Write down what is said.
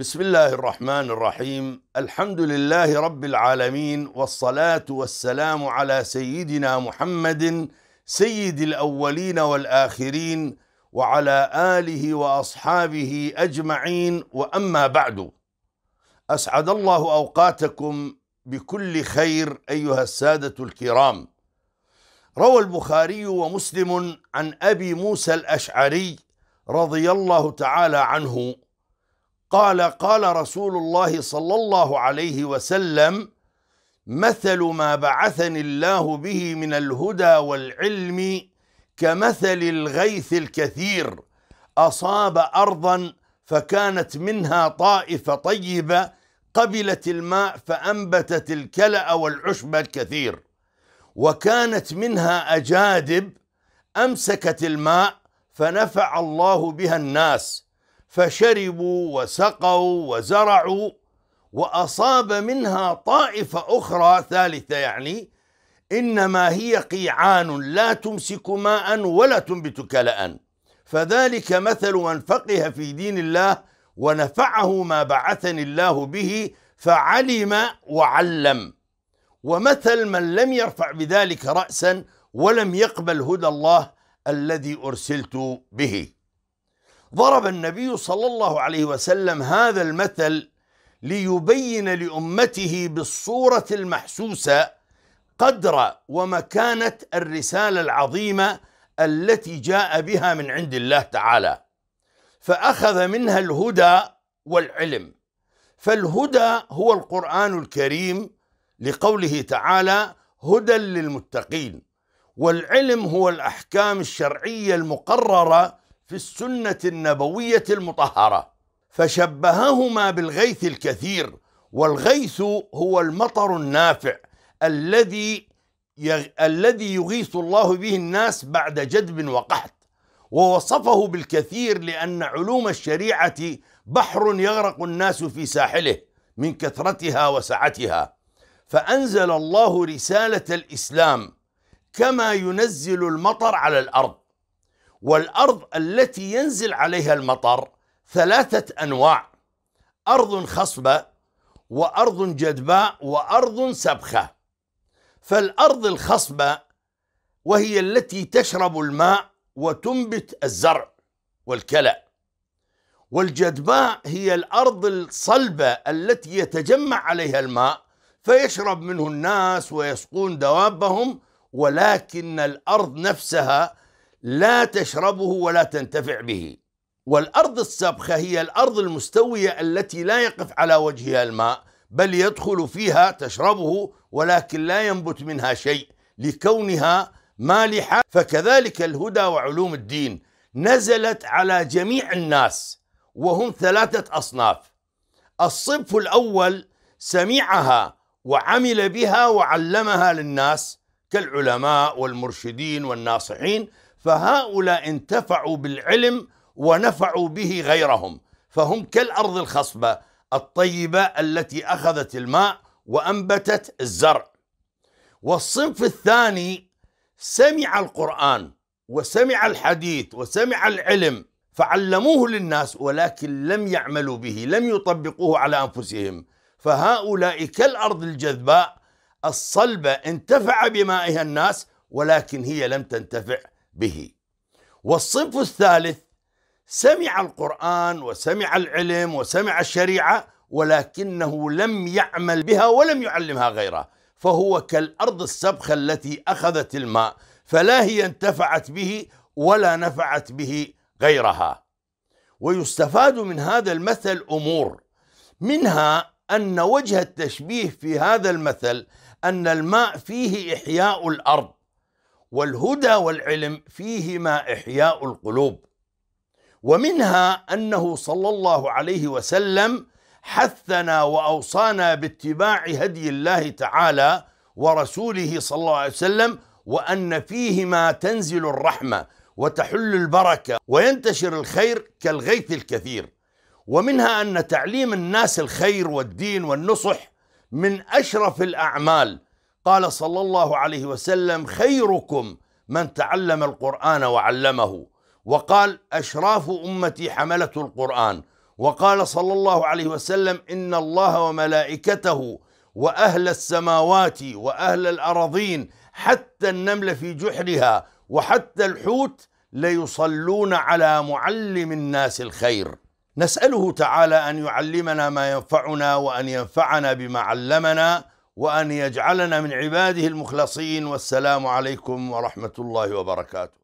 بسم الله الرحمن الرحيم الحمد لله رب العالمين والصلاه والسلام على سيدنا محمد سيد الاولين والاخرين وعلى اله واصحابه اجمعين واما بعد اسعد الله اوقاتكم بكل خير ايها الساده الكرام روى البخاري ومسلم عن ابي موسى الاشعري رضي الله تعالى عنه قال قال رسول الله صلى الله عليه وسلم مثل ما بعثني الله به من الهدى والعلم كمثل الغيث الكثير اصاب ارضا فكانت منها طائفه طيبه قبلت الماء فانبتت الكلا والعشب الكثير وكانت منها اجادب امسكت الماء فنفع الله بها الناس فشربوا وسقوا وزرعوا واصاب منها طائفه اخرى ثالثه يعني انما هي قيعان لا تمسك ماء ولا تنبت كلا فذلك مثل من فقه في دين الله ونفعه ما بعثني الله به فعلم وعلم ومثل من لم يرفع بذلك راسا ولم يقبل هدى الله الذي ارسلت به ضرب النبي صلى الله عليه وسلم هذا المثل ليبين لامته بالصوره المحسوسه قدر ومكانه الرساله العظيمه التي جاء بها من عند الله تعالى فاخذ منها الهدى والعلم فالهدى هو القران الكريم لقوله تعالى هدى للمتقين والعلم هو الاحكام الشرعيه المقرره في السنة النبوية المطهرة فشبههما بالغيث الكثير والغيث هو المطر النافع الذي يغ... الذي يغيث الله به الناس بعد جدب وقحط ووصفه بالكثير لأن علوم الشريعة بحر يغرق الناس في ساحله من كثرتها وسعتها فأنزل الله رسالة الإسلام كما ينزل المطر على الأرض والأرض التي ينزل عليها المطر ثلاثة أنواع أرض خصبة وأرض جدباء وأرض سبخة فالأرض الخصبة وهي التي تشرب الماء وتنبت الزرع والكلى والجدباء هي الأرض الصلبة التي يتجمع عليها الماء فيشرب منه الناس ويسقون دوابهم ولكن الأرض نفسها لا تشربه ولا تنتفع به والارض السبخه هي الارض المستويه التي لا يقف على وجهها الماء بل يدخل فيها تشربه ولكن لا ينبت منها شيء لكونها مالحه فكذلك الهدى وعلوم الدين نزلت على جميع الناس وهم ثلاثه اصناف الصنف الاول سمعها وعمل بها وعلمها للناس كالعلماء والمرشدين والناصحين فهؤلاء انتفعوا بالعلم ونفعوا به غيرهم فهم كالارض الخصبه الطيبه التي اخذت الماء وانبتت الزرع والصنف الثاني سمع القران وسمع الحديث وسمع العلم فعلموه للناس ولكن لم يعملوا به لم يطبقوه على انفسهم فهؤلاء كالارض الجذباء الصلبه انتفع بمائها الناس ولكن هي لم تنتفع به والصنف الثالث سمع القرآن وسمع العلم وسمع الشريعة ولكنه لم يعمل بها ولم يعلمها غيره فهو كالأرض السبخة التي أخذت الماء فلا هي انتفعت به ولا نفعت به غيرها ويستفاد من هذا المثل أمور منها أن وجه التشبيه في هذا المثل أن الماء فيه إحياء الأرض والهدى والعلم فيهما إحياء القلوب ومنها أنه صلى الله عليه وسلم حثنا وأوصانا باتباع هدي الله تعالى ورسوله صلى الله عليه وسلم وأن فيهما تنزل الرحمة وتحل البركة وينتشر الخير كالغيث الكثير ومنها أن تعليم الناس الخير والدين والنصح من أشرف الأعمال قال صلى الله عليه وسلم خيركم من تعلم القرآن وعلمه وقال أشراف أمتي حملة القرآن وقال صلى الله عليه وسلم إن الله وملائكته وأهل السماوات وأهل الأراضين حتى النمل في جحرها وحتى الحوت ليصلون على معلم الناس الخير نسأله تعالى أن يعلمنا ما ينفعنا وأن ينفعنا بما علمنا وأن يجعلنا من عباده المخلصين والسلام عليكم ورحمة الله وبركاته